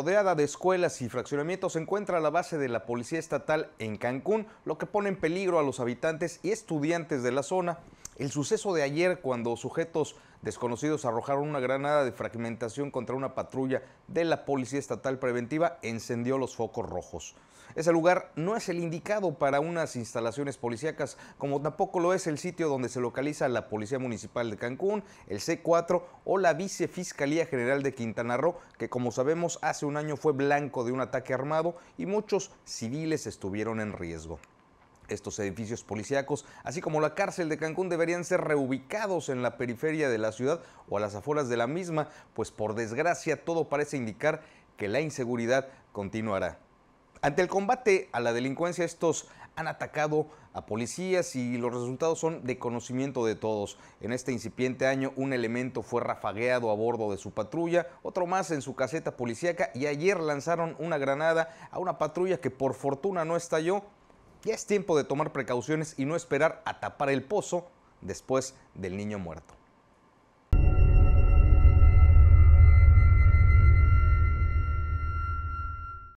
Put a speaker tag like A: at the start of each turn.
A: Rodeada de escuelas y fraccionamientos se encuentra la base de la Policía Estatal en Cancún, lo que pone en peligro a los habitantes y estudiantes de la zona. El suceso de ayer cuando sujetos desconocidos arrojaron una granada de fragmentación contra una patrulla de la Policía Estatal Preventiva encendió los focos rojos. Ese lugar no es el indicado para unas instalaciones policíacas, como tampoco lo es el sitio donde se localiza la Policía Municipal de Cancún, el C4 o la Vicefiscalía General de Quintana Roo, que como sabemos hace un año fue blanco de un ataque armado y muchos civiles estuvieron en riesgo. Estos edificios policíacos, así como la cárcel de Cancún, deberían ser reubicados en la periferia de la ciudad o a las afueras de la misma, pues por desgracia todo parece indicar que la inseguridad continuará. Ante el combate a la delincuencia, estos han atacado a policías y los resultados son de conocimiento de todos. En este incipiente año, un elemento fue rafagueado a bordo de su patrulla, otro más en su caseta policíaca y ayer lanzaron una granada a una patrulla que por fortuna no estalló, ya es tiempo de tomar precauciones y no esperar a tapar el pozo después del niño muerto.